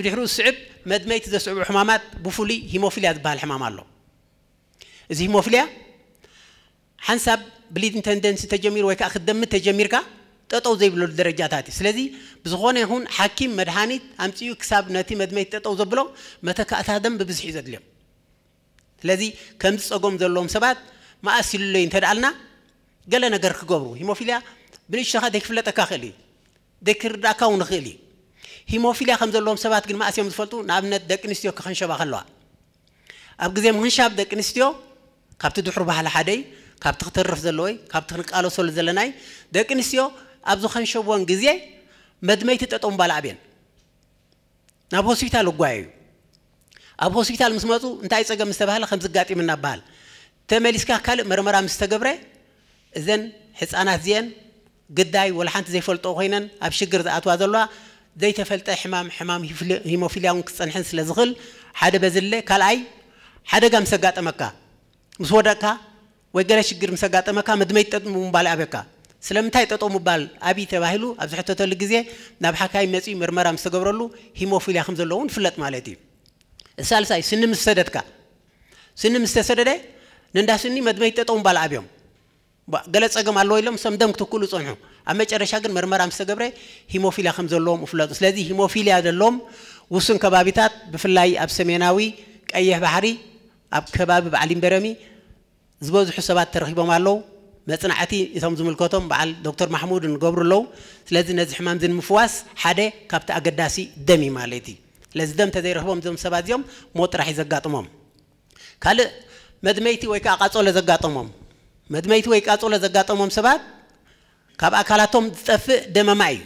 ብድሕሪኡ ዝስዕብ መድመይቲ ዘስዕቡ ሕማማት ብፍሉይ ሂሞፊልያ ዝበሃል ሕማም ኣሎ እዚ ሂሞፊልያ ሓንሳብ ብሊድን ተንደንሲ ተጀሚሩ ወይ ከዓ ክደምት ተጀሚርካ ጠጠው ዘይብለሉ ደረጃታት እዩ ስለዚ ብዝኾነ ይኹን ሓኪም መድሓኒት ኣምፅኡ ክሳብ ነቲ መድመይቲ ጠጠው ዘብሎ መተካእታት ደም ብብዝሒ እዩ ዘድልዮም ስለዚ ከምዚ ፀጎም ዘለዎም ሰባት መኣስ ይልለዩ እንተ ደኣልና ገለ ነገር ክገብሩ ሂሞፊልያ ብንእሽተኻ ዘይክፍለጠካ ክእል እዩ ዘይክርዳእካ እውን ንኽእል እዩ هيموفيليا خمسة لوم سبعة كن ما أسيم تفلتو نابنة دك نستيو كخن شبا خلوا أب جزيم خن شاب دك نستيو كابت دحر بحال حدي كابت خطر خطرف زلوي كابت خنق قالوا سول زلناي دك نستيو زو خن شبوان جزيه مدميت تتقوم بالعبين نابو سويتا وقايو أب سويتا مسماتو أنت عايز أجمع مستبهل خمسة قاتي من نبال تمليس مرة مرة مستجبرة إذن حس أنا زين قداي ولا حنت زي فلتو خينا أبشجر أتوا ذلوا ዘይተፈልጠ ሕማም ሕማም ሂሞፊልያውን ክትፀንሕን ስለ ዝኽእል ሓደ በዝለ ካልኣይ ሓደጋ ምስ ኣጋጠመካ ምስ ወደቕካ ወይ ገለ ሽግር ምስ ኣጋጠመካ መድመይ ጠጥሙ ምባል ኣበካ ስለምንታይ ጠጦ ምባል ዓብይ ተባሂሉ ኣብ ዝሕተተሉ ግዜ ናብ ሓካይ መፅኡ ምርመራ ምስ ተገብረሉ ሂሞፊልያ ከም ዘለዎ ይፍለጥ ማለት እዩ ሳልሳይ ስኒ ምስ ሰደድካ ስኒ ምስ ተሰደደ ንንዳ ስኒ መድመይ ጠጠው ምባል ዓብዮም قال تصقم الله يلهم سمدم كتكل صنحو اما چرشا ግን መርመራ ምስ ተገብረ ሂሞፊልያ ከም ዘለዎም እፍለጡ ስለዚ ሂሞፊልያ ዘለዎም ውሱን ከባቢታት ብፍላይ ኣብ ሰሜናዊ ቀይሕ ባሕሪ ኣብ ከባቢ በዓሊን በረሚ ዝበዝሑ ሰባት ተረኺቦም ኣለዉ መፅናዕቲ እቶም ዝምልከቶም በዓል ዶክተር ማሕሙድ ንገብሩ ኣለዉ ስለዚ ነዚ ሕማም እዚ ንምፍዋስ ሓደ ካብቲ ኣገዳሲ ደም እዩ ማለት እዩ ስለዚ ደም ተዘይረክቦም እዞም ሰባት እዚኦም ሞት ጥራሕ እዩ ዘጋጥሞም ካልእ መድመይቲ ወይ ከዓ ቃፀሎ ዘጋጥሞም مدميت ويك أطول زقاتهم سبات كاب أكلاتهم تف دم معي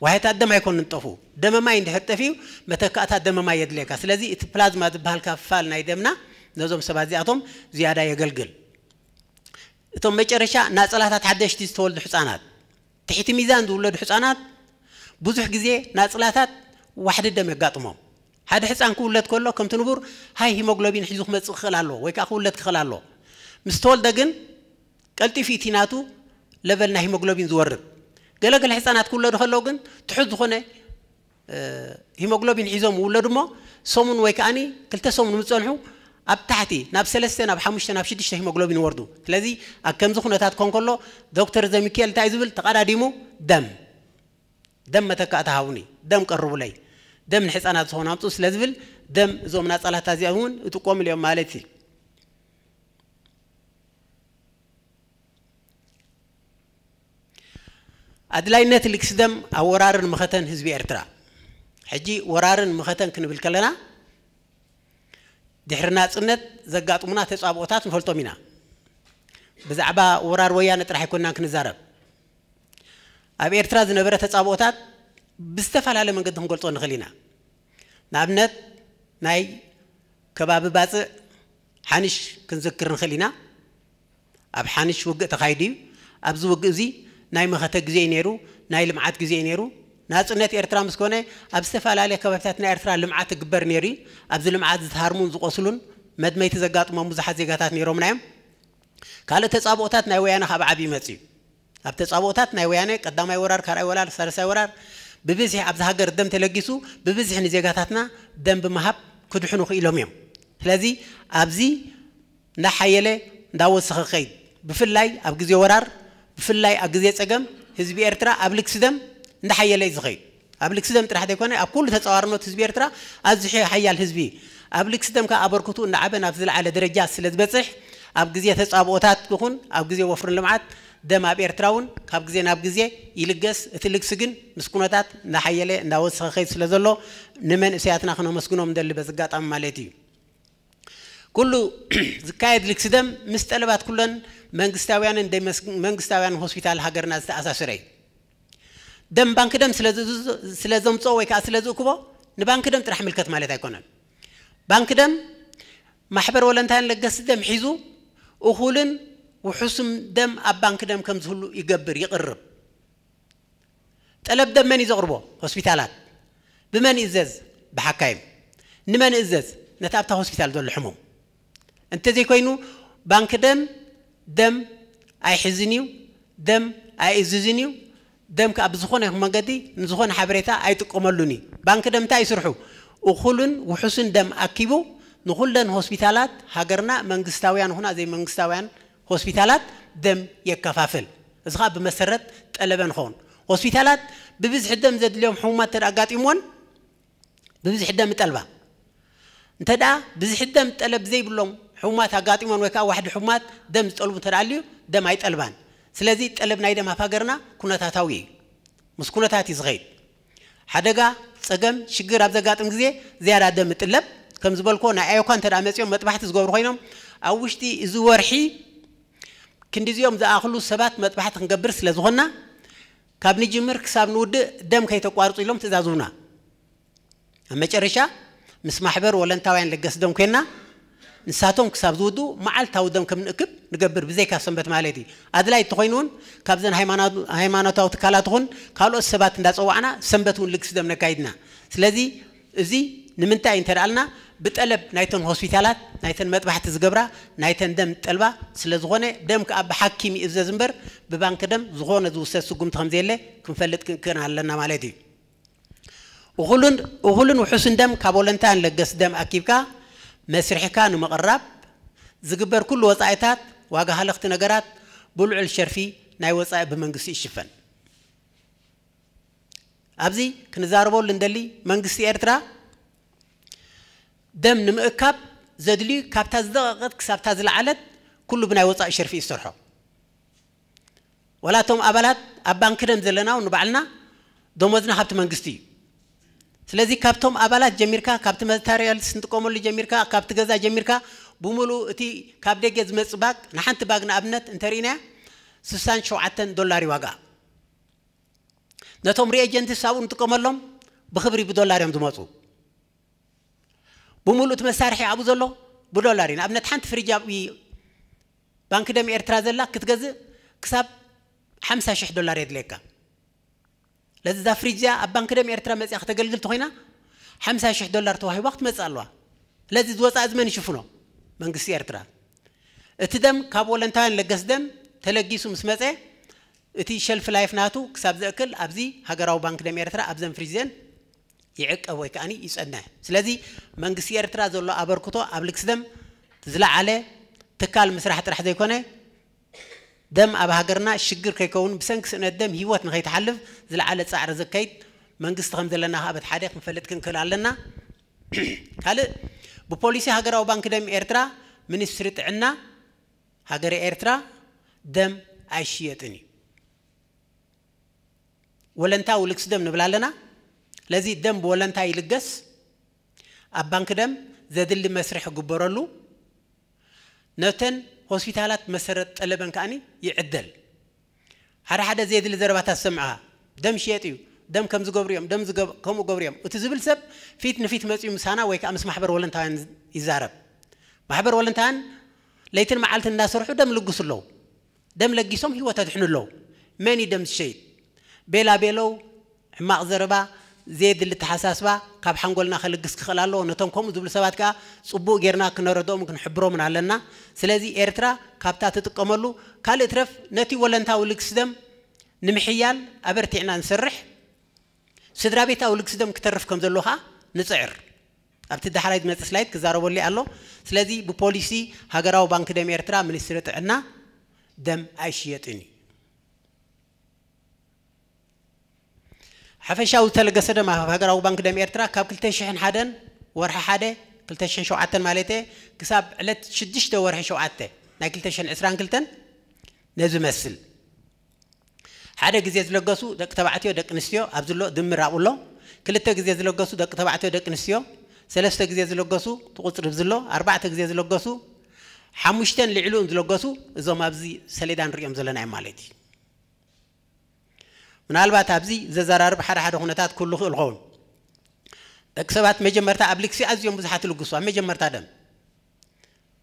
وهي تقدم يكون نطفو دم معي عند هتفيو متكأت دم معي يدلك سلذي بلازما تبهل كفال نايدمنا نزوم سبات زياتهم زيادة يقلقل እቶም መጨረሻ ናፅላታት ሓደሽቲ ዝተወልዱ ህፃናት ትሕቲ ሚዛን ዝውለዱ ህፃናት ብዙሕ ግዜ ናፅላታት ዋሕዲ ደም የጋጥሞም ሓደ ህፃን ክውለድ ከሎ ከምቲ ንቡር ሃይ ሂሞግሎቢን ሒዙ ክመፅእ ክኽእል ኣለዎ ወይ ከዓ مستول دجن قلتي في تيناتو لفلنا هيموغلوبين زورب قالك الحصانات كله دخلوا جن تحد خنه هيموغلوبين حيزهم ولدوا ما سومن ويكاني كلتا سومن متصنحو ኣብ ታሕቲ ናብ ሰለስተ ናብ ሓሙሽተ ናብ ሽዱሽተ ሂሞግሎቢን ይወርዱ ስለዚ ኣብ ከምዚ ኩነታት ኮን ከሎ ዶክተር ዘሚክኤል እንታይ ዝብል ተቐዳዲሙ ደም ደም መተካእታ ሃቡኒ ደም ቀርቡለይ ደም ንሕፃናት ዝኾኑ ኣምፁ ስለ ዝብል ደም እዞም ናፃላታ እዚኦም እውን እጥቆም ልኦም ማለት እዩ ኣድላይነት ልክስደም ኣብ ወራርን ምኸተን ህዝቢ ኤርትራ ሕጂ ወራርን ምኸተን ክንብል ከለና ድሕሪ ናፅነት ዘጋጥሙና ተፃብኦታት ንፈልጦም ኢና ብዛዕባ ወራር ወያነ ጥራሕ ይኮንና ክንዛረብ ኣብ ኤርትራ ዝነበረ ተፃብኦታት ብዝተፈላለየ መንገዲ ክንገልፆ ንኽእል ኢና ንኣብነት ናይ ከባቢ ባፅእ ሓንሽ ክንዝክር ንኽእል ኢና ኣብ ሓንሽ ውግእ ተኻይዱ እዩ ኣብዚ ውግእ እዙይ ናይ መኸተ ግዜ ነይሩ ናይ ልምዓት ግዜ ነይሩ ናፅነት ኤርትራ ምስ ኮነ ኣብ ዝተፈላለየ ከባቢታት ናይ ኤርትራ ልምዓት ትግበር ነይሩ እዩ ኣብዚ ልምዓት ዝተሃርሙን ዝቆስሉን መድመይቲ ዘጋጥሞም ብዙሓት ዜጋታት ነይሮምና እዮም ካልእ ተፃብኦታት ናይ ወያነ ካብ ዓብዪ መፅ እዩ ኣብ ተፃብኦታት ናይ ወያነ ቀዳማይ ወራር ካልኣይ ወራር ሳለሳይ ወራር ብብዝሒ ኣብዚ ሃገር ደም ተለጊሱ ብብዝሒ ንዜጋታትና ደም ብምሃብ ክድሕኑ ክኢሎም እዮም ስለዚ ኣብዚ እንዳሓየለ እንዳወሰኺ ኸይድ ብፍላይ ኣብ ግዜ ወራር ብፍላይ ኣብ ግዜ ፀገም ህዝቢ ኤርትራ ኣብ ልክስደም እንዳሓየለ እዩ ዝኸይድ ኣብ ልክስደም ጥራሕ ዘይኮነ ኣብ ኩሉ ተፀዋርነት ህዝቢ ኤርትራ ኣዝዩ ሓያል ህዝቢ ኣብ ልክስደም ከዓ ኣበርክቱ እናዓበ ናብ ዝለዓለ ደረጃ ስለ ዝበፅሕ ኣብ ግዜ ተፃብኦታት ይኹን ኣብ ግዜ ወፍርን ልምዓት ደም ኣብ ኤርትራ እውን ካብ ግዜ ናብ ግዜ ይልገስ እቲ ልግሲ ግን ምስ ኩነታት እናሓየለ እናወሰኸ ኸይድ ስለ ዘሎ ንመንእሰያትና ክነመስግኖም ንደሊ በዚ ኣጋጣሚ ማለት እዩ ኩሉ ዝካየድ ልግሲ ደም ምስ ጠለባት ኩለን መንግስታውያን እንደ መንግስታውያን ሆስፒታል ሃገርና ዝተኣሳሰረ እዩ ደም ባንክ ደም ስለ ዘምፅኦ ወይ ከዓ ስለ ዝእክቦ ንባንክ ደም ጥራሕ ምልከት ማለት ኣይኮነን ባንክ ደም ማሕበር ወለንታይን ለገሲ ደም ሒዙ እኹልን ውሑስም ደም ኣብ ባንክ ደም ከም ዝህሉ ይገብር ይቕርብ ጠለብ ደም መን እዩ ዘቕርቦ ሆስፒታላት ብመን ይእዘዝ ብሓካይም ንመን ይእዘዝ ነቲ ኣብታ ሆስፒታል ዘሎ ሕሙም እንተዘይኮይኑ ባንክ ደም دم أيحزنيو دم أيززنيو دم كأبزخون همجدي نزخون حبرتا أيتكملوني بنك دم تايسرحو وخلن وحسن دم أكيبو نخلن هوسبيتالات هجرنا منجستاويان هنا زي منجستاويان هوسبيتالات دم يكفافل زغاب مسرت تقلبن خون هوسبيتالات ببز حدم زاد اليوم حومة ترقات إيمون ببز حدم تقلبه انت دا بز حدم تقلب زي بلوم حمات هقاطي من وكا واحد حمات دم تقلب تراليو دم أي تقلبان سلذي تقلبنا إذا ما فجرنا كنا تهاوي مسكولة هاتي صغير حدقة سجم شجر أبدا قاتم جزية زيادة دم تقلب كم زبال كونا أيو كان ترى مسيوم ما تبحث زجور خينهم أوشتي زورحي كندي زيوم ذا أخلو سبات ما تبحث نقبر سلذهنا كابني جمر كساب نود دم كي تقارط لهم تزازونا أما شرشة مسمح بر ولا أنت وين لقص دم كنا ንሳቶም ክሳብ ዝውድኡ መዓልታዊ ደም ከም ንእክብ ንገብር ብዘይካ ሰንበት ማለት እዩ ኣድላይ እንተኮይኑ እውን ካብዘን ሃይማኖታዊ ትካላት ኹን ካልኦት ሰባት እንዳፀዋዕና ሰንበት እውን ልግስ ደም ነካይድና ስለዚ እዚ ንምንታይ እዩ እንተደኣልና ብጠለብ ናይተን ሆስፒታላት ናይተን መጥባሕቲ ዝገብራ ናይተን ደም ጠልባ ስለ ዝኾነ ደም ከዓ ብሓኪም ይእዘዝ እምበር ብባንኪ ደም ዝኾነ ዝውሰድ ስጉምቲ ከምዘየለ ክንፈልጥ ክንክእን ኣለና ማለት እዩ እኹልን ውሑስን ደም ካብ ወለንታ ንለገስ ደም ኣኪብካ مسرحك نمقرب زقبر كل وصايتات واقع هلخت نقرات بلع الشرفي ناي وصاي بمنقسي الشفن أبزي كنزاربو لندلي منقسي إرترا دم نمأكب زدلي كابتاز دغت كسابتاز العلت كله بناي وصاي الشرفي السرحو ولا توم أبلات أبان كرم زلنا ونبعلنا دومزنا حبت منقستي ስለዚ ካብቶም ኣባላት ጀሚርካ ካብቲ ማተርያልስ ስንጥቀመሉ ጀሚርካ ካብቲ ገዛ ጀሚርካ ብሙሉ እቲ ካብ ደገ ዝመፅ ባግ ንሓንቲ ባግ ንኣብነት እንተርእና 67 ዶላር ይዋጋ ነቶም ሪኤጀንትስ ኣብኡ እንጥቀመሎም ብክብሪ ብዶላር እዮም ዝመፁ ብምሉእ እቲ መሳርሒ ኣብኡ ዘሎ ብዶላር እዩ ንኣብነት ሓንቲ ፍሪጅ ኣብ ባንኪ ደም ኤርትራ ዘላ ክትገዝእ ክሳብ 50 ሽሕ ዶላር የድልየካ لذا فريجيا أبانك دم إرترا مزيا ختقلقل تخينا حمسة شح دولار توهي وقت مسألة لذا دوسا أزمن يشوفونه من قصي إرترا اتدم كابول انتان لقص دم تلقيسو مسمزة اتي شلف لايف ناتو كساب زأكل أبزي هجراو بانك دم إرترا أبزن فريجيا يعك أو كأني يسألنا سلذي من قصي إرترا زلوا أبركتو أبلكس دم تزلع عليه تكال مسرحة رح يكونه دم أبا هجرنا شجر كيكون بسنكس إن الدم هيوات نخيت حلف زل على سعر زكيت من قصة خمد لنا هابت حديق مفلت كن كل علنا هلا بوليسي هجر أو بنك دم إرترا من السرت عنا هجر إرترا دم عشيتني ولنتا ولكس دم نبلا لنا لذي دم ولنتا يلقس أب بنك دم زادل مسرح قبرلو نتن هوسبيتالات مسرت طلبن كاني يعدل هر حدا زيد اللي ضربات السمعه دم شيطيو دم كم زغبريوم دم زغب كم غبريوم وتزبل سب فيت نفيت مصي مسانا ويك امس محبر ولنتاين يزارب محبر ولنتاين ليتن معلت الناس روحو دم لقسلو دم لقيسوم هو تدحنلو ماني دم شيط بلا بيلو عماق زربه زيد اللي تحساسبا كاب حنقولنا خلقس خلالو نتنكم زبل سبات كا صبو غيرنا كنردو ممكن حبرو من علينا سلازي إيرترا كابتا تتقملو كال ترف نتي ولنتا ولكسدم نمحيال أبرتعنا نسرح سدرا بيتا ولكسدم كترف كم زلوها نسعر ኣብቲ ዳሕራይ ዝመፅእ ስላይድ ክዛረበሉ ኣሎ ስለዚ ብፖሊሲ ሃገራዊ ባንኪ ደም ኤርትራ ሚኒስትሪ ጥዕና ደም ኣይሽየጥን እዩ حفشاو تلقسد ما هجروا بنك دم إيرترا كاب كل تشحن حدا ورح حدا كل تشحن شو عتن مالته كساب علت شدش ده ورح شو عته ناكل تشحن إسران كلتن نزو مسل حدا جزيز لقسو دك تبعتيو دك نسيو أبزلو دم رأولو كل تجزيز لقسو دك تبعتيو دك نسيو ثلاثة جزيز لقسو تقصر بزلو أربعة جزيز لقسو حمشتن لعلو زلقسو إذا ما بزي سليدان ريم زلنا مالتي ምናልባት ኣብዚ ዘዘራርብ ሓደ ሓደ ኩነታት ኩሉ ክእል ኸውን ደቂ ሰባት መጀመርታ ኣብ ልክሲ ኣዝዮም ብዙሓት ይልግሱ ኣብ መጀመርታ ደም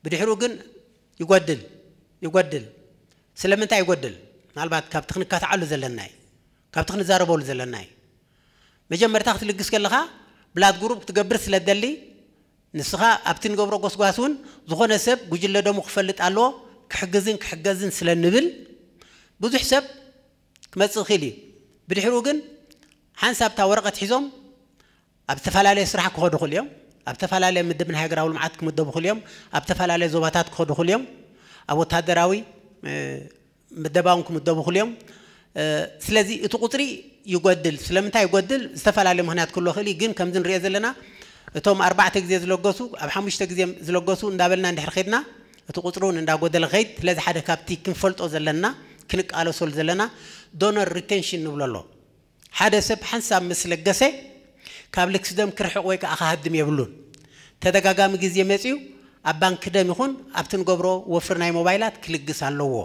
ብድሕሪኡ ግን ይጎድል ይጎድል ስለምንታይ ይጎድል ምናልባት ካብቲ ክንከትዓሉ ዘለና እዩ ካብቲ ክንዛረበሉ ዘለና እዩ መጀመርታ ክትልግስ ከለካ ብላት ጉሩብ ክትገብር ስለ ደሊ ንስኻ ኣብቲ ንገብሮ ጎስጓስ እውን ዝኾነ ሰብ ጉጅለ ደሙ ክፈልጥ ኣለዎ ክሕግዝን ክሕገዝን ስለ ንብል ብዙሕ ሰብ ክመፅእ ክእል እዩ ብድሕሪኡ ግን ሓንሳብታ ወረቐት ሒዞም ኣብ ዝተፈላለየ ስራሕ ክኸዱ ይኽእሉ እዮም ኣብ ዝተፈላለየ ምድብ ናይ ሃገራዊ ልምዓት ክምደቡ ይኽእሉ እዮም ኣብ ዝተፈላለየ ዞባታት ክኸዱ ይኽእሉ እዮም ኣብ ወታደራዊ ምደባውን ክምደቡ ይኽእሉ እዮም ስለዚ እቲ ቁፅሪ ይጎድል ስለምንታይ ይጎድል ዝተፈላለየ ምክንያት ክህሉ ይኽእል ግን ከምዚ ንሪኦ ዘለና እቶም ኣርባዕተ ግዜ ዝለገሱ ኣብ ሓሙሽተ ግዜ ዝለገሱ እንዳበልና እንድሕር ከድና እቲ ቁፅሪ እውን እንዳጎደለ ከይድ ስለዚ ሓደ ካብቲ ክንፈልጦ ዘለና ክንቃለሶል ዘለና ዶነር ሪቴንሽን ንብሎ ኣሎ ሓደ ሰብ ሓንሳብ ምስ ለገሰ ካብ ልክስ ደም ክርሕቕ ወይ ከዓ ክሃድም የብሉን ተደጋጋሚ ግዜ መፅኡ ኣብ ባንኪ ደም ይኹን ኣብቲ ንገብሮ ወፍሪ ናይ ሞባይላት ክልግስ ኣለዎ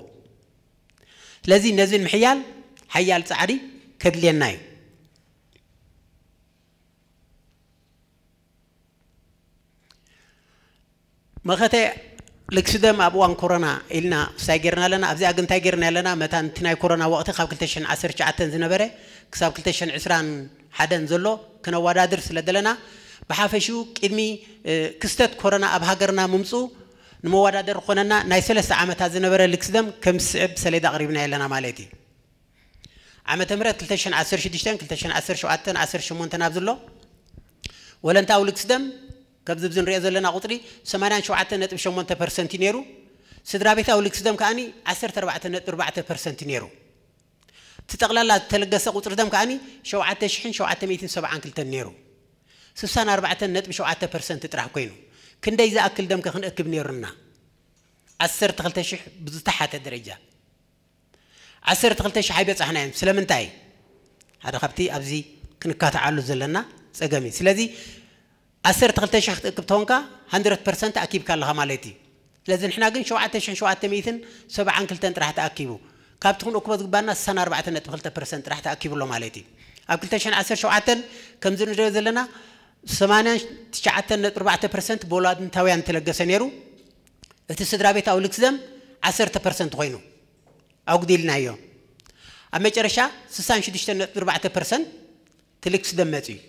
ስለዚ ነዚ ንምሕያል ሓያል ፃዕሪ ከድልየና እዩ መኸተ ልክስደም ኣብ እዋን ኮሮና ኢልና ሳይ ጌርና ኣለና ኣብዚኣ ግን እንታይ ጌርና ኣለና መታ እቲ ናይ ኮሮና ወቅቲ ካብ 219 ዝነበረ ክሳብ 221 ዘሎ ክነወዳድር ስለ ዘለና ብሓፈሽኡ ቅድሚ ክስተት ኮሮና ኣብ ሃገርና ምምፁ ንመወዳደር ኮነና ናይ ሰለስተ ዓመታት ዝነበረ ልክስደም ከም ዝስዕብ ሰሌዳ ቅሪብና ኣለና ማለት እዩ ዓመተ ምህረት 216 217 18 ኣብ ዘሎ ወለንታዊ ልክስደም كابز بزن رئيز لنا قطري سمانان شو عتن نتب شو منت برسنتي نيرو سدرابيت أو لكسدم كأني عسر تربعة نتب ربعة برسنتي نيرو لا تلقس قطر دم كأني شو عتن شحن شو عتن ميتين سبعة كل تنيرو سبسان أربعة نتب شو عتن برسنت تراح كينو كن دايزا أكل دم كخن أكب نيرنا عسر تخلت شح بزتحة درجة عسر تخلت شح حيبت إحنا سلام انتاي هذا خبتي أبزي كنكات عالو زلنا سجمي سلذي أسر تخلت شخص كبتونكا 100% أكيب كان لها مالتي لازم إحنا قلنا شو عتش شو عتميثن سبع عن كل تنت راح تأكيبه كابتون أكبر قبنا السنة أربعة تنت خلت برسنت راح تأكيبه له مالتي أكلتشن أسر شو عتن كم زين جوز لنا سمانة تشعة نت أربعة برسنت بولاد نتوي أن تلقى سنيرو التسدرا بيت أو لكسدم أسر تبرسنت غينو أقدي لنا يوم أما جرشا سسان شدش تنت أربعة برسنت تلقى سدم ماتي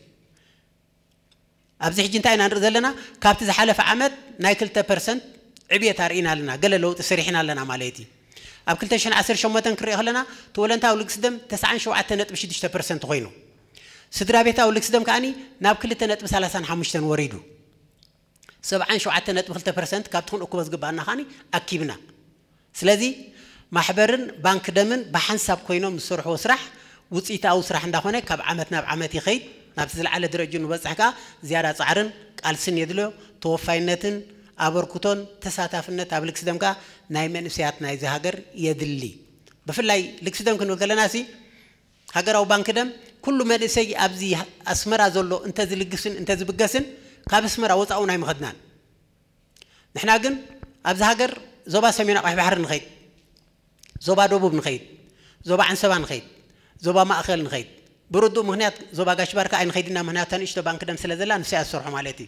ኣብዚ ሕጂ እንታይ ኢና ንርኢ ዘለና ካብቲ ዝሓለፈ ዓመት ናይ 2 ፐርሰንት ዕብየት ኣርኢና ኣለና ገለ ለውጢ ሰሪሕና ኣለና ማለት እዩ ኣብ 218 ክንሪኢ ከለና ተወለንታዊ ልግስ ደም 97.6 ፐርሰንት ኮይኑ ስድራ ቤታዊ ልግስ ደም ከዓኒ ናብ 2.35 ወሪዱ 77.2 ፐርሰንት ካብቲ ክንእክቦ ዝግባአና ከዓኒ ኣኪብና ስለዚ ማሕበርን ባንክ ደምን ብሓንሳብ ኮይኖም ዝሰርሕዎ ስራሕ ውፅኢታዊ ስራሕ እንዳኾነ ካብ ዓመት ናብ ዓመት ይኸይድ نفسل على درجة نبصحك زيادة عارن قالسن يدلو توفينتن أبركتون تساتافنة تابلك سدمك نايمن سيات ناي زهاجر يدلي بفلاي لك سدمك نقول لنا سي هاجر أو بنك دم كل ما لسي أبزي أسمر أزولو أنت زلقسن أنت زبقسن كابس مرا وطأو نايم خدنان نحنا جن أبز هاجر زوبا سمينا قح بحر نخيد زوبا دوبوب نخيد زوبا عنسبان نخيد زوبا مأخل نخيد برودو مهنيات زباقاش باركا عين خيدنا مهنياتن إيش تبان كدم سلزلا نسي أسرح مالتي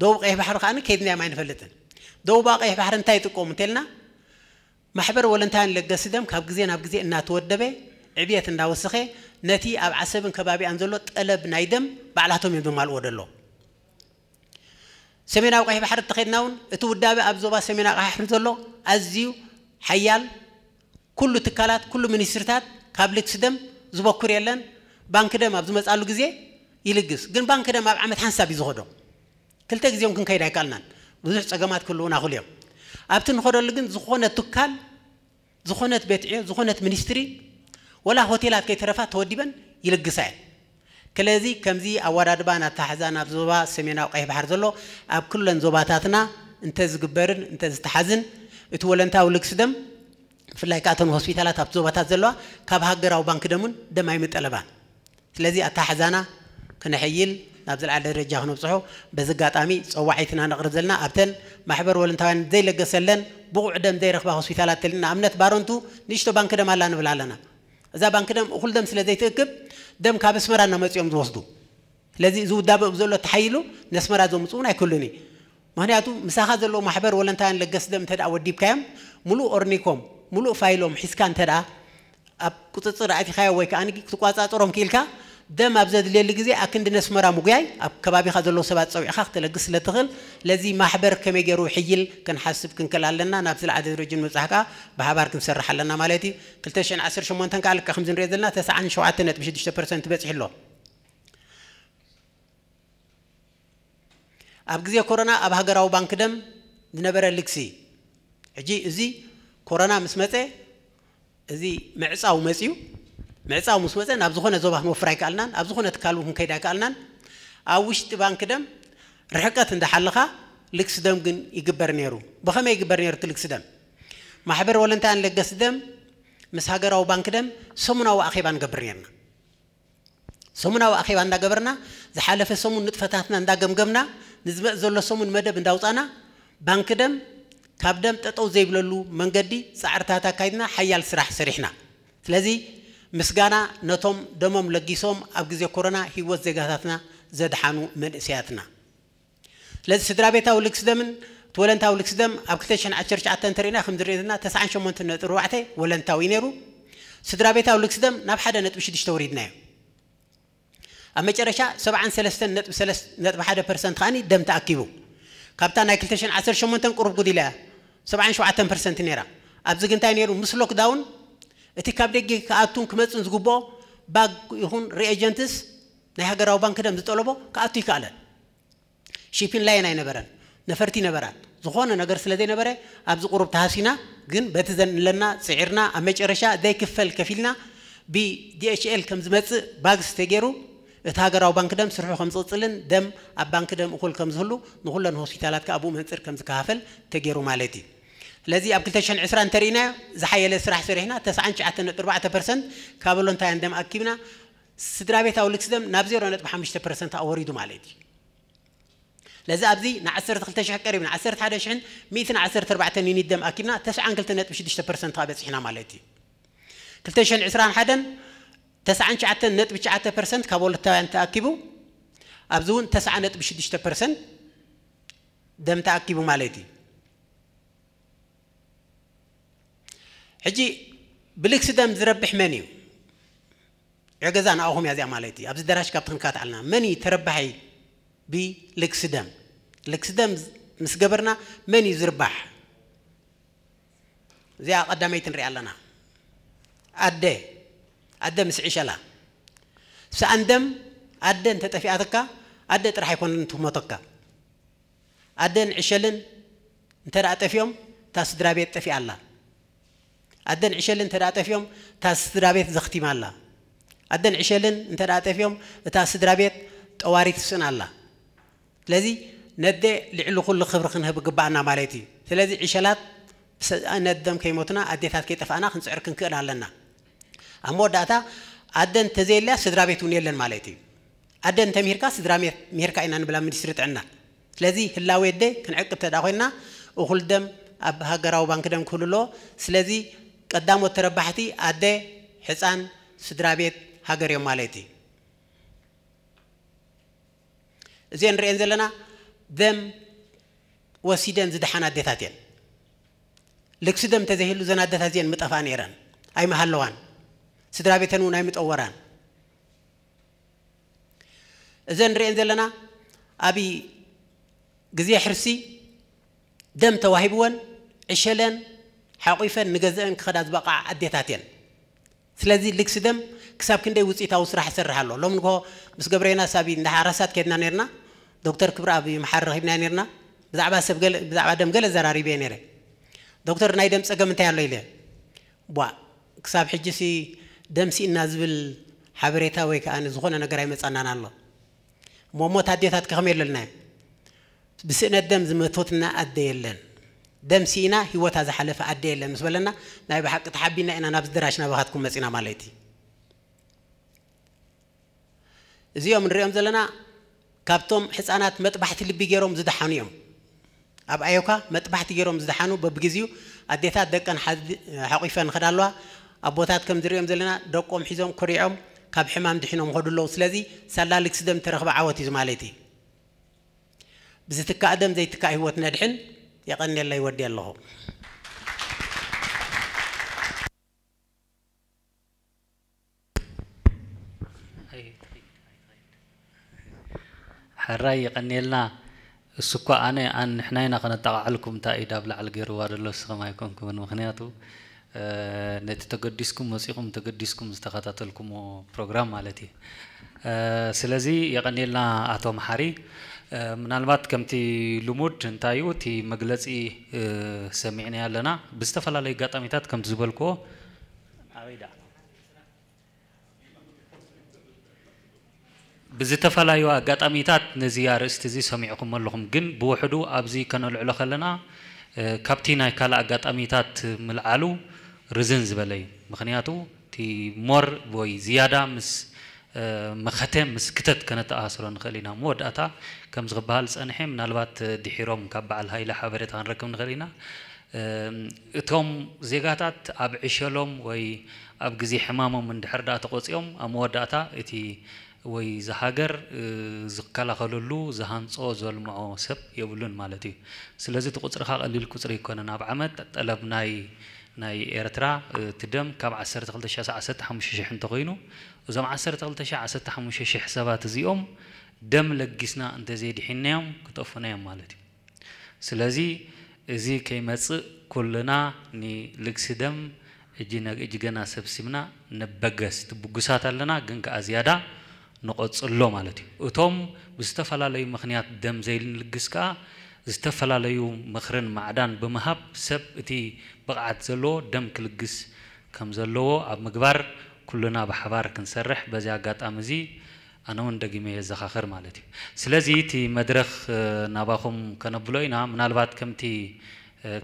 دوب قيح بحر خاني كيدنا ما ينفلتن دوب قيح بحر انتاي تقوم تلنا محبر ولا انتان لقس دم كاب جزين هاب جزين إنها تودبه عبيت إنها وسخة نتي أب عسب كبابي أنزلوا تقلب نايدم بعلاتهم يبدو مال ودلو سمينا وقيح بحر تخيدناون اتودابه أب زبا سمينا قيح حر زلو أزيو حيال كل تكالات كل منيسرتات قابلت سدم زبكر ባንክ ደም ኣብ ዝመፃሉ ግዜ ይልግስ ግን ባንክ ደም ኣብ ዓመት ሓንሳብ እዩ ዝኸዶ ክልተ ግዜኦም ክንከይድ ኣይካልናን ብዙሕ ፀገማት ክህልውና ክእሉ እዮም ኣብቲ ንኸደሉ ግን ዝኾነ ትካል ዝኾነት ቤት ዕዮ ዝኾነት ሚኒስትሪ ወላ ሆቴላት ከይተረፋ ተወዲበን ይልግሳ እየን ስለዚ ከምዚ ኣወዳድባ ናተሓዛን ኣብ ዞባ ሰሜናዊ ቀይሕ ባሕር ዘሎ ኣብ ኩለን ዞባታትና እንተዝግበርን እንተዝተሓዝን እቲ ወለንታዊ ልግስ ደም ብፍላይ ከዓ እተን ሆስፒታላት ኣብቲ ዞባታት ዘለዋ ካብ ሃገራዊ ባንኪ ደምን ደም ኣይምጠለባን ስለዚ ኣታ ሓዛና ክነሐይል ናብ ዝለዓለ ደረጃ ክነብፅሖ በዚ ኣጋጣሚ ፀዋዒትና ነቕርብ ዘለና ኣብተን ማሕበር ወለንታውያን ዘይለገሰለን ብቑዕ ደም ዘይረክባ ሆስፒታላት ተልና ኣብነት ባሮንቱ ንእሽቶ ባንኪ ደም ኣላ ንብል ኣለና እዛ ባንኪ ደም እኹል ደም ስለ ዘይትእክብ ደም ካብ ኣስመራ እናመፂኦም ዝወስዱ ስለዚ እዚ ውዳበ ዘሎ ተሓይሉ ነስመራ ዘምፁ እውን ኣይክእሉን እዩ ምክንያቱ ምሳኻ ዘለዎ ማሕበር ወለንታውያን ለገስ ደም እንተ ወዲብካዮም ሙሉእ ኦርኒኮም ሙሉእ ፋይሎም ሒዝካ እንተ كتتر عفي خيوي كأنا كتقاطع طرهم كيلكا ده ما بزاد لي اللي جزي أكن دنس مرة مجاي أب كبابي خذ له سبعة سوي خخت لجس لتغل لذي ما حبر كم يجرو حيل كان حاسب كن كلا لنا نفس العدد رجل مزحكا بحبر كن سرح لنا مالتي قلت إيش عسر شو مانتن قال كخمس ريال لنا تسعة عن شو عتنت بشد شتة برسنت بس حلو أب جزي كورونا أب هجر أو بنك دم دنبر اللي جزي عجي زي كورونا مسمته እዚ ምዕፃው መፅኡ ምዕፃው ምስ መፀ ናብ ዝኾነ ዞባ ክመፍራ ኣይከኣልናን ኣብ ዝኾነ ትካል እውን ክንከይድ ኣይከኣልናን ኣብ ውሽጢ ባንኪ ደም ርሕቀት እንዳሓለኻ ልክስ ደም ግን ይግበር ነይሩ ብኸመይ ይግበር ነይሩ እቲ ልክስ ደም ማሕበር ወለንታያን ለገስ ደም ምስ ሃገራዊ ባንኪ ደም ሰሙናዊ ኣኼባ ንገብር ነርና ሰሙናዊ ኣኼባ እንዳገበርና ዝሓለፈ ሰሙን ንጥፈታትና እንዳገምገምና ንዝመእ ዘሎ ሰሙን መደብ እንዳውፃና ባንኪ ደም كابدم تتو زي بلو منجدي سعرتها كايدنا حيال سرح سرحنا سلازي مسجانا نتوم دمم لجيسوم أبجزي كورونا هي وزجاتنا زد حانو من سياتنا لازي سدرابيتا ولكس تولنتا ولكس أبكتشن عشرش عتن ترينا خمدر إذنا تسعة شمون تنت ولنتا وينيرو سدرابيتا ولكس دم نبحدا نتوش دشتوريدنا أما جرشا سبعة سلستن نتب سلست نتب حدا برسنت خاني دم تأكيبو كابتن أكلتشن عشر شمون تنقرب قديلا 77 ፐርሰንት ነይራ ኣብዚ ግን እንታይ ነይሩ ምስ ሎክዳውን እቲ ካብ ደጊ ክኣቱን ክመፅን ዝግብኦ ባግ ይኹን ሪኤጀንትስ ናይ ሃገራዊ ባንክ ደም ዝጠለቦ ክኣቱ ይከኣለን ሺፒን ላይን ኣይነበረን ነፈርቲ ነበራን ዝኾነ ነገር ስለ ዘይነበረ ኣብዚ ቁሩብ ተሃሲና ግን በቲ ዘንለና ፅዒርና ኣብ መጨረሻ ዘይክፈል ከፊልና ብዲኤችኤል ከም ዝመፅእ ባግስ ተገይሩ تاجر أو بنك دم سرحو خمسة صلن دم أبانك دم أقول كم زهلو نقول لهم هوسبيتالات كأبو منصر كم زكافل تجيرو مالتي لذي أبكل تشن عسران ترينا زحية لسرح سرحنا تسعة عتن أربعة برسنت كابلون تاين دم أكيبنا سدرا بيت أولكس دم نابزيرو نت بحمشة برسنت أوريدو مالتي لذا أبدي نعسر تخلت شح قريب نعسر حدا شحن ميتنا عسر أربعة تنين الدم أكيبنا تسعة عن كل تنت بشدش برسنت تابس سحنا مالتي كل تشن عسران حدا تسعة شعة نت بشعة برسنت كابول تاين تأكيبو أبزون تسعة نت بشدشة برسنت دم تأكيبو مالتي حجي بلكس دم زربح منيو عجزان أوهم يا زي مالتي أبز دراش كابتن كات علنا مني تربحي بلكس دم لكس دم مس مني زربح زي قدامي تنري علنا أدي ኣደ ምስ ዒሸላ ስኣንደም ኣደ እንተጠፊኣትካ ኣደ ጥራሕ ኣይኮነን ትሞተካ ኣደን ዕሸልን እንተ ደኣ ጠፊኦም እታ ስድራ ቤት ጠፊኣ ኣላ ኣደን ዕሸልን እንተ ደኣ ጠፊኦም እታ ስድራ ቤት ዘኽቲማ ኣላ ኣደን ዕሸልን እንተ ደኣ ጠፊኦም እታ ስድራ ቤት ጠዋሪት ትስእን ኣላ ስለዚ ነደ ልዕሊ ኩሉ ክብሪ ክንህብ ግባኣና ማለት እዩ ስለዚ ዕሸላት ነደም ከይሞትና ኣዴታት ከይጠፋእና ክንፅዕር ክንክእል ኣለና ኣሞ መወዳእታ ኣደ ተዘየለያ ስድራ ቤት እውን የለን ማለት እዩ ኣደ እንተምሂርካ ስድራ ምሂርካ ኢና ንብላ ሚኒስትሪ ጥዕና ስለዚ ህላዌ ደ ክንዕቅብ ተዳ ኮይና እኩል ደም ኣብ ሃገራዊ ባንኪ ደም ክህሉ ኣሎ ስለዚ ቀዳሞት ተረባሕቲ ኣደ ሕፃን ስድራ ቤት ሃገር እዮም ማለት እዩ እዚአን ንሪአን ዘለና ደም ወሲደን ዝደሓና ኣዴታት እየን ልክሲ ደም ተዘይህሉ ዘና ኣዴታት እዚአን ምጠፋ ነይረን ኣይመሃለዋን سدرا بيتنو نايم تأوران زين رئيس لنا أبي جزية حرسي دم توهيبون عشلن حقيفا نجزئن كخدات بقى عديتاتين ثلاثين لكس دم كساب كندي وزيتا وسرح سرها له لهم نقول بس قبرينا سابي نحرسات كنا نيرنا دكتور كبر أبي محر رهيبنا نيرنا بزعبا سبقل بزعبا دم قل زراري بينيره دكتور نايدم سقم انتهى إليه بوا كساب حجسي دمسي نازل حبريتا ويك أنا زخون أنا قريمة أنا نالله مو موت هدي ثات كخمير لنا بس إن الدم زم توتنا أدي لنا دم سينا هو هذا حلف أدي لنا مسبل لنا نبي حق تحبينا إن أنا بصدر عشان بخاطكم مسينا مالتي زي يوم نريهم زلنا كابتم حس أنا تمتبحت اللي بيجيرهم زد حنيهم أب أيوكا متبحت جيرهم زد حنو ببجزيو أدي ثات دكان حد حقيفة نخدالوا أبوتات كم دريهم زلنا دقهم حزم كريعهم كاب حمام دحينهم هدو الله سلازي سلالك سدم ترخب عواتي زمالتي بزتك أدم زي تكا هوت ندحن يقني الله يودي الله حراي يقني لنا السكوة أنا أن حناينا قنطقع لكم تأيدا بلع القروار اللو السخما يكونكم المخنياتو ነቲ ተገዲስኩም መፂኹም ተገዲስኩም ዝተኸታተልኩሞ ፕሮግራም ማለት እዩ ስለዚ የቐኒልና ኣቶ መሓሪ ምናልባት ከምቲ ልሙድ እንታይ እዩ እቲ መግለፂ ሰሚዕና ኣለና ብዝተፈላለዩ ኣጋጣሚታት ከምቲ ዝበልክዎ ኣበይ ብዝተፈላለዩ ኣጋጣሚታት ነዚ ኣርእስቲ እዚ ሰሚዕኩም ኣለኹም ግን ብውሕዱ ኣብዚ ከነልዕሎ ከለና ካብቲ ናይ ካልእ ኣጋጣሚታት ምልዓሉ ርዝን ዝበለ እዩ ምክንያቱ እቲ ሞር ወይ ዝያዳ ምስ መኸተ ምስ ክተት ከነተኣስሮ ንኽእል ኢና መወዳእታ ከምዚ ክበሃል ፀኒሐ ምናልባት ድሒሮም ካብ በዓል ሃይለ ሓበሬታ ክንረክብ ንኽእል ኢና እቶም ዜጋታት ኣብ ዕሸሎም ወይ ኣብ ግዜ ሕማሞም እንድሕር ዳኣ ተቆፂኦም ኣብ መወዳእታ እቲ ወይ ዝሃገር ዝከላኸለሉ ዝሃንፆ ዘልምዖ ሰብ የብሉን ማለት እዩ ስለዚ እቲ ቁፅሪካ ቀሊል ቁፅሪ ይኮነን ኣብ ዓመት ጠለብ ናይ ናይ ኤርትራ እቲ ደም ካብ 1215000 እንተኮይኑ እዞም 1215000 ሰባት እዚኦም ደም ለጊስና እንተዘይድሕናዮም ክጠፉናዮም ማለት እዩ ስለዚ እዚ ከይመፅእ ኩልና ንልግሲ ደም እጅገና ሰብሲብና ንበገስ ትብጉሳት ኣለና ግን ከዓ ዝያዳ ንቆፅሎ ማለት እዩ እቶም ብዝተፈላለዩ ምክንያት ደም ዘይልንልግስ ከዓ ዝተፈላለዩ ምኽርን ማዕዳን ብምሃብ ሰብ እቲ ብቕዓት ዘለዎ ደም ክልግስ ከም ዘለዎ ኣብ ምግባር ኩሉና ብሓባር ክንሰርሕ በዚ ኣጋጣሚ እዚ ኣነ እውን ደጊመ የዘኻኽር ማለት እዩ ስለዚ እቲ መድረኽ ናባኹም ከነብሎ ኢና ምናልባት ከምቲ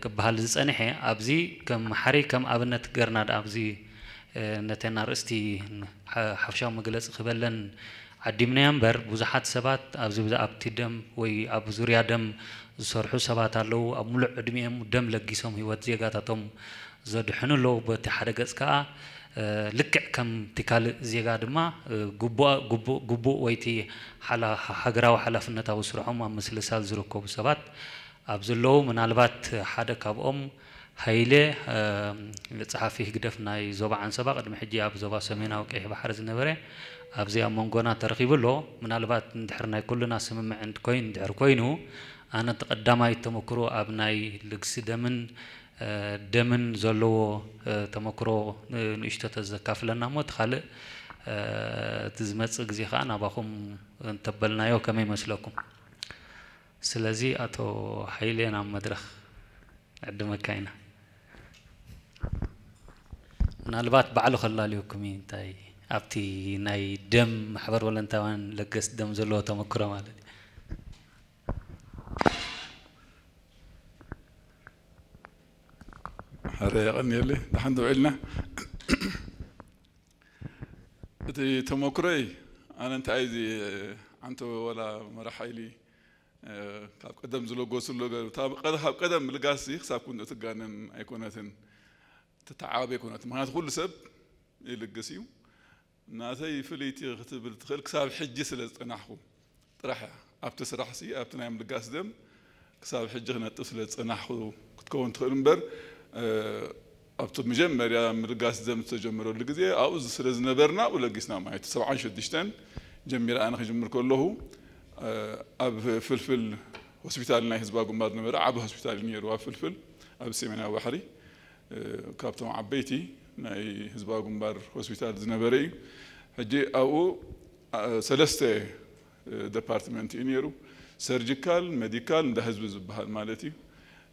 ክበሃል ዝፀኒሐ ኣብዚ ከም ሓሪ ከም ኣብነት ገርና ኣብዚ ነተና ርእስቲ ሓፈሻዊ መግለፂ ክበለን ዓዲምናያ እምበር ብዙሓት ሰባት ኣብዚ ኣብቲ ደም ወይ ኣብ ዙርያ ደም زرح سبات لو أملع دميهم دم لقيسهم هيوات زيجات أتوم زد حنو لو بتحرق سكا لك كم تكال زيجات ما جبوا جبوا جبوا ويتي حلا حجرا وحلا فنتا وسرحهم أم مثل سال زركوب سبات أبزلو من البات حدا كابوم ሃይለ ፀሓፊ ህግደፍ ናይ ዞባ ዓንሰባ ቅድሚ ሕጂ ኣብ ዞባ ሰሜናዊ ቀይሕ ባሕሪ ዝነበረ ኣብዚ ኣብ ترقيب له من البات ندحرنا كلنا سمين عند كوين እንድሕር ኮይኑ ኣነ ተቐዳማይ ተመክሮ ኣብ ናይ ልግሲ ደምን ደምን ዘለዎ ተመክሮ ንእሽቶ ተዘካፍለና እሞ እቲ ካልእ እቲ ዝመፅእ ግዜ ከዓ ናባኹም እንተበልናዮ ከመይ ይመስለኩም ስለዚ ኣቶ ሓይሌ ናብ መድረኽ ዕድመካ ኢና ምናልባት ባዕሉ ከላልየኩም እዩ እንታይ ኣብቲ ናይ ደም ማሕበር ወለንታውያን ለገስ ደም ዘለዎ ተመክሮ ማለት እዩ هذا يغني لي نحن دعيلنا بدي تموكري انا انت عايزي انت ولا مرحيلي آه، كاب قدم زلو قوسو لو تاب قدم قدم لقاسي خساب كنت اتقانن اي كونتن تتعاب اي كونتن مهانات كل سب يلقسيو ناتي فليتي غتب التخل كساب حجي سلز تنحو طرحة ابتس رحسي ابتنايم لقاس دم كساب حجي غنات سلز تنحو كتكون تخل مبر ኣብቲ መጀመርያ ምርጋስ ዘምተጀመረሉ ግዜ ኣብኡ ስለ ዝነበርና ኣብኡ ለጊስና ማለት እዩ ሰብዓን ሽዱሽተን ጀሚረ ኣነ ክጅምር ከለኹ ኣብ ፍልፍል ሆስፒታል ናይ ህዝባ ጉማር ነበረ ዓብ ሆስፒታል እዩ ነይሩ ኣብ ፍልፍል ኣብ ሰሜናዊ ባሕሪ ካብቶም ዓበይቲ ናይ ህዝባ ጉንባር ሆስፒታል ዝነበረ እዩ ሕጂ ኣብኡ ሰለስተ ዴፓርትመንት እዩ ነይሩ ሰርጂካል ሜዲካል እንዳ ህዝቢ ዝበሃል ማለት እዩ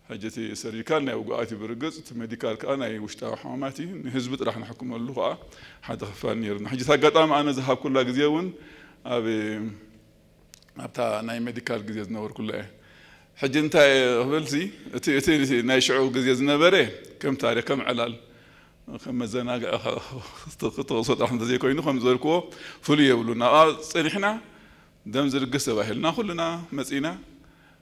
حجتي سريكان يا وقعت برقص ميديكال كان اي وشتا حماتي حزب راح نحكم اللغه حتى خفان نير حجتي قطع انا ذهب كل غزيون ابي ابتا ناي ميديكال غزي نور كله حج انت قبلتي تي تي تي ناي شعو غزي زنبره كم تاريخ كم علال خم زنا خطو صوت احمد زي كوينو خم زركو فلي يقولوا نا صرحنا دم زرقس واهلنا كلنا مزينا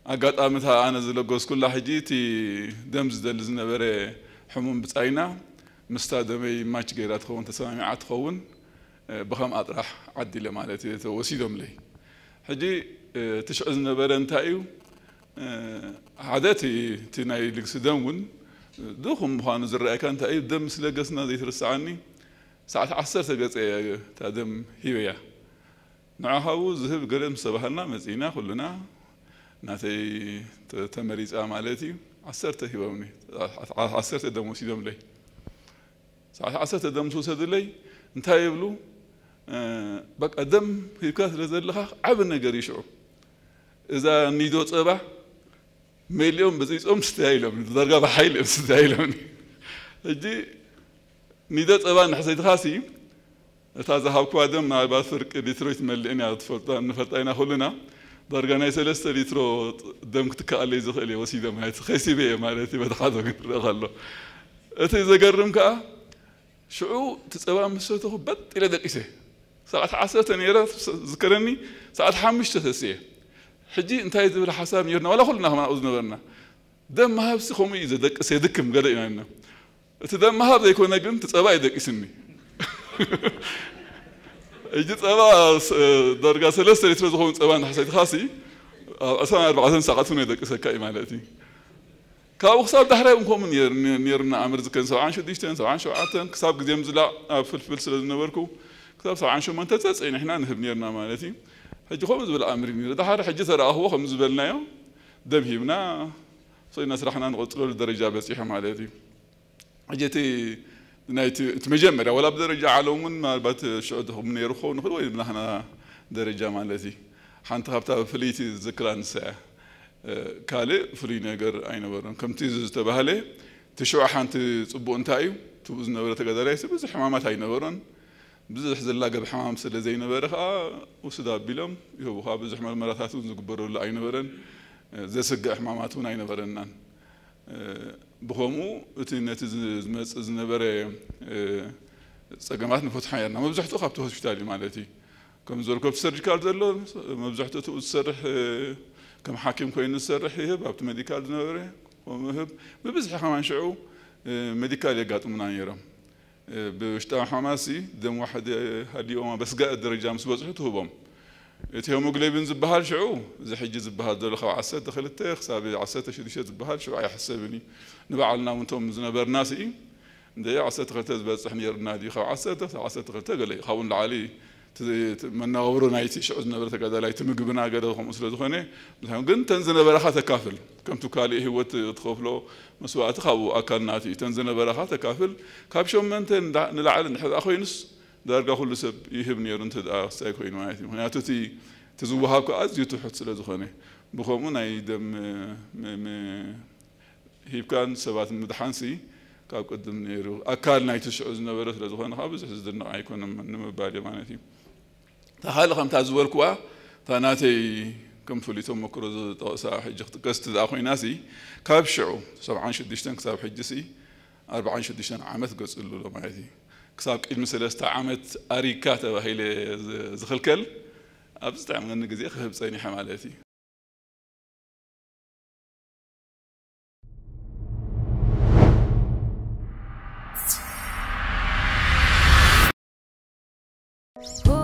أقطع مثلا أنا زلقوس كل حجي تي دمز دلزنا بره حموم بتاعنا مستادمي ماتش غيرات خون تسامي عاد خون بخم أطرح عدي لما لا تيتوسي دم لي حجي تشعزنا بره انتايو عادتي تناي لكس دمون دوخم بخان زرعي كان تايو دم سلقسنا دي ترسعني ساعة عصر تقاس ايه تا دم هيوية نعاهاو زهب قرم سبحنا مزينا خلنا ناتەی تەمەریز ئامالەتی عسەرتە هیوەمنی عسەرتە دەموسی دەم لەی عسرت دم سوسد لي انتهى يبلو بق بقى دم في كاثر زلها عبنا قريشو إذا نيدوت أبا مليون بزيس أم ستايلهم درجة بحيل ستايلهم أجي نيدوت أبا نحسيت خاسي تازا هاو كوا دم مع فرق ديترويت ملينا تفرطان نفرطينا خلنا درك انا سي لست لتر دم كتك علي زخل يا وسيده ما تخسي بيا معناتي بعد حدا غلو اتي زغرم كا شعو تصبا مسوت خبط الى دقيسه ساعات عسرت اني راه ذكرني ساعات حمش تسيه حجي انت هاي زبل حساب يرنا ولا خلنا ما اوزنا برنا دم ما هبسي خومي اذا دقيسه دكم قال انا اتي دم ما هذا يكون اجن تصبا يدقيسني اجي تبا درجة سلسة اللي تبزخون تبا حسيت خاسي أصلا أربعة ساعات من يدك سكاي مالتي كاب خساب دحرة أمكم نير نيرنا عمر زكن سبعان شديشتن سبعان شوعاتن كساب قديم زلا فلفل سلز نبركو كساب سبعان شو من تتسعين إحنا نهب نيرنا مالتي حجي خمس بالأمر نير دحرة حجي ترى هو خمس بالنايو دم هيبنا صينا سرحنا نغطلو لدرجة بسيحة مالتي حجتي نايتي تمجمرة ولا بدرجة علوم ما بات شعودهم نيرخون خلوي نحنا درجة مالتي حنت هبتا فليتي ذكران ساعة كالي فري نجر أين برن كم تيز تبهله تشوع حنت تبو انتايو تبوز نبرة تقدر بس حمامات أين برن بزح زلاقة بحمام سلا زي نبرة آه، خا وسداب بلم يهوها بزح مال مراتات ونزق برو لا أين برن آه، زي سقى حمامات وين أين آه، برن بخومو اتی نت از مس از نبره سگمات نفوت حیر نه مبزح تو خب تو هشتالی مالاتی کم زور کم سرچکار دلول مبزح تو تو سرح کم حاکم کوین نسرحیه بابت مدیکال نبره و مهب مبزح حمان شعو مدیکالی گات من عیرم بوشتا حماسی دم واحد هدیوما بس قدر جام سبز حتو بام إت هم قليبين زبهال شعو إذا حجي زبهال دول خو عسى دخل التيخ سابي عسى تشد شد زبهال شعو أي حسابني نبع لنا وانتم زنا برناسي ده عسى دخلت زبهال صحني يرنا دي خو عسى تخ عسى دخلت قال لي خو العالي تمنى غورو نايتي شعو زنا برت كذا لا يتم قبنا قدر خو مسلو دخوني لهم قن تنزنا برخة تكافل كم تكالي هو تدخل له مسوات خو أكل ناتي تنزنا برخة تكافل كابشوم من تن نلعل نحذ أخوي نص دارگاه خود لسه یه بنیار انت دعا سعی کوین مایتیم. هنیا تو تی تزوج ها که از یوتو حد سلام دخانه. بخوامون ایدم م م هیب کان سبات مدحانسی کاب قدم نیرو. اکال نایتش از نبرت سلام دخانه خابز از در نعای کنم نم بالی مانتیم. تا حالا خم تزوج کوه تا ناتی كم فليتم مكرز طاسة حج قست ذا أخوي ناسي كاب شعو سبعان شدشتن كتاب حجسي أربعان شدشتن عمث قص له ما يدي كساب قد مسلسة عامت أريكاتا وهي لزخلكل أبس تعمل أن قزي أخذ بسيني حمالاتي Oh